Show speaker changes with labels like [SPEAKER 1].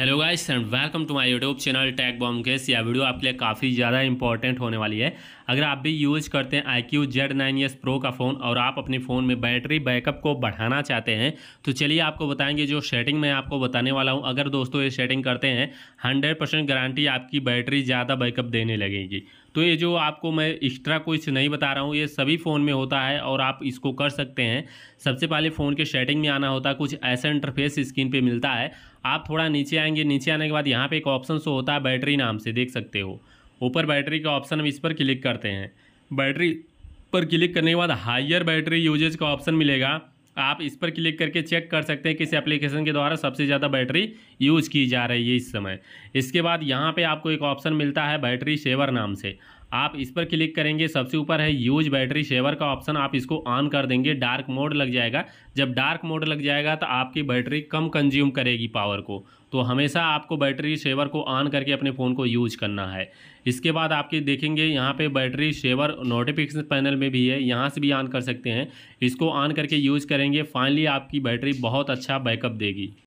[SPEAKER 1] hello guys and welcome to my YouTube channel tag bomb case यह video आपके लिए काफ़ी ज़्यादा इंपॉर्टेंट होने वाली है अगर आप भी यूज़ करते हैं I Q Z nine S Pro का फ़ोन और आप अपने फ़ोन में बैटरी बैकअप को बढ़ाना चाहते हैं तो चलिए आपको बताएंगे जो सेटिंग मैं आपको बताने वाला हूँ अगर दोस्तों ये सेटिंग करते हैं हंड्रेड गारंटी आपकी बैटरी ज़्यादा बैकअप देने लगेगी तो ये जो आपको मैं एक्स्ट्रा कुछ नहीं बता रहा हूँ ये सभी फ़ोन में होता है और आप इसको कर सकते हैं सबसे पहले फ़ोन के सेटिंग में आना होता है कुछ ऐसा इंटरफेस स्क्रीन पे मिलता है आप थोड़ा नीचे आएंगे नीचे आने के बाद यहाँ पे एक ऑप्शन सो होता है बैटरी नाम से देख सकते हो ऊपर बैटरी का ऑप्शन हम इस पर क्लिक करते हैं बैटरी पर क्लिक करने के बाद हाइयर बैटरी यूजेज का ऑप्शन मिलेगा आप इस पर क्लिक करके चेक कर सकते हैं किस एप्लीकेशन के द्वारा सबसे ज़्यादा बैटरी यूज की जा रही है इस समय इसके बाद यहाँ पे आपको एक ऑप्शन मिलता है बैटरी सेवर नाम से आप इस पर क्लिक करेंगे सबसे ऊपर है यूज बैटरी सेवर का ऑप्शन आप इसको ऑन कर देंगे डार्क मोड लग जाएगा जब डार्क मोड लग जाएगा तो आपकी बैटरी कम कंज्यूम करेगी पावर को तो हमेशा आपको बैटरी सेवर को ऑन करके अपने फ़ोन को यूज करना है इसके बाद आपके देखेंगे यहाँ पे बैटरी सेवर नोटिफिकेशन पैनल में भी है यहाँ से भी ऑन कर सकते हैं इसको ऑन करके यूज करेंगे फाइनली आपकी बैटरी बहुत अच्छा बैकअप देगी